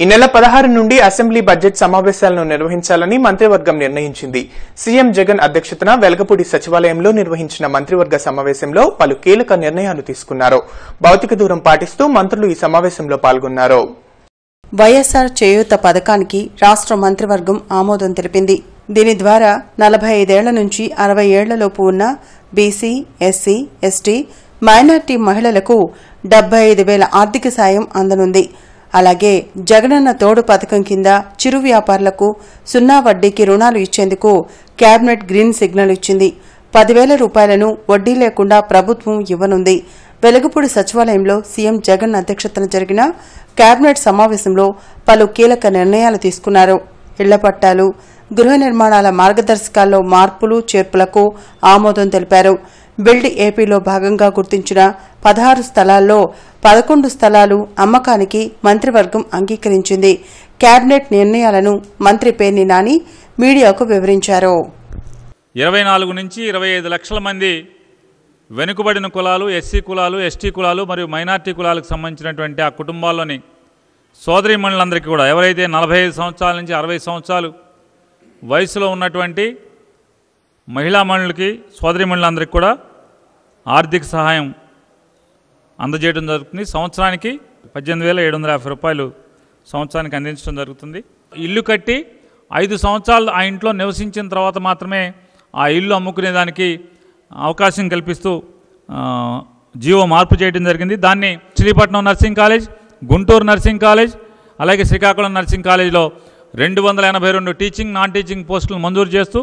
ఈ నెల పదహారు నుండి అసెంబ్లీ బడ్జెట్ సమావేశాలను నిర్వహించాలని మంత్రివర్గం నిర్ణయించింది సీఎం జగన్ అధ్యక్షతన వెలగపూడి సచివాలయంలో నిర్వహించిన మంత్రివర్గ సమావేశంలో పలు కీలక నిర్ణయాలు తీసుకున్నారు భౌతిక దూరం పాటిస్తూ మంత్రులు ఈ సమావేశంలో పాల్గొన్నారు వైఎస్సార్ చేయూత పథకానికి రాష్ట్ర మంత్రివర్గం ఆమోదం తెలిపింది దీని ద్వారా నలభై ఐదేళ్ల నుంచి అరవై ఏళ్లలోపు ఉన్న బీసీ ఎస్సీ ఎస్టీ మైనార్టీ మహిళలకు డెబ్బై ఐదు వేల ఆర్థిక సాయం అందనుంది అలాగే జగనన్న తోడు పథకం కింద చిరు వ్యాపారులకు సున్నా వడ్డీకి రుణాలు ఇచ్చేందుకు కేబినెట్ గ్రీన్ సిగ్నల్ ఇచ్చింది పదివేల రూపాయలను వడ్డీ లేకుండా ప్రభుత్వం ఇవ్వనుంది వెలుగుపూడి సచివాలయంలో సీఎం జగన్ అధ్యక్షతన జరిగిన కేబినెట్ సమావేశంలో పలు కీలక నిర్ణయాలు తీసుకున్నారు ఇళ్ల పట్టాలు గృహ నిర్మాణాల మార్గదర్శకాల్లో మార్పులు చేర్పులకు ఆమోదం తెలిపారు బిల్డ్ ఏపీలో భాగంగా గుర్తించిన పదహారు స్థలాల్లో పదకొండు స్థలాలు అమ్మకానికి మంత్రివర్గం అంగీకరించింది కేబినెట్ నిర్ణయాలను మంత్రి పేర్ని నాని మీడియాకు వివరించారు ఇరవై నాలుగు నుంచి ఇరవై ఐదు లక్షల మంది వెనుకబడిన కులాలు ఎస్సీ కులాలు ఎస్టీ కులాలు మరియు మైనార్టీ కులాలకు సంబంధించినటువంటి ఆ కుటుంబాల్లోని మణులందరికీ కూడా ఎవరైతే నలభై సంవత్సరాల నుంచి అరవై సంవత్సరాలు వయసులో ఉన్నటువంటి మహిళా మహిళలకి సోదరి మహిళలందరికీ కూడా ఆర్థిక సహాయం అందజేయడం జరుగుతుంది సంవత్సరానికి పద్దెనిమిది వేల ఏడు వందల యాభై రూపాయలు సంవత్సరానికి అందించడం జరుగుతుంది ఇల్లు కట్టి ఐదు సంవత్సరాలు ఆ ఇంట్లో నివసించిన తర్వాత మాత్రమే ఆ ఇల్లు అమ్ముకునే దానికి అవకాశం కల్పిస్తూ జీవో మార్పు చేయడం జరిగింది దాన్ని Sripatnam nursing college Guntur nursing college అలాగే శ్రీకాకుళం నర్సింగ్ కాలేజ్లో రెండు వందల ఎనభై రెండు టీచింగ్ నాన్ టీచింగ్ పోస్టులను మంజూరు చేస్తూ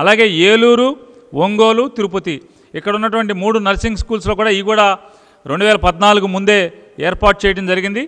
అలాగే ఏలూరు ఒంగోలు తిరుపతి ఇక్కడ ఉన్నటువంటి మూడు నర్సింగ్ స్కూల్స్లో కూడా ఇవి కూడా రెండు వేల పద్నాలుగు ముందే ఏర్పాటు చేయడం జరిగింది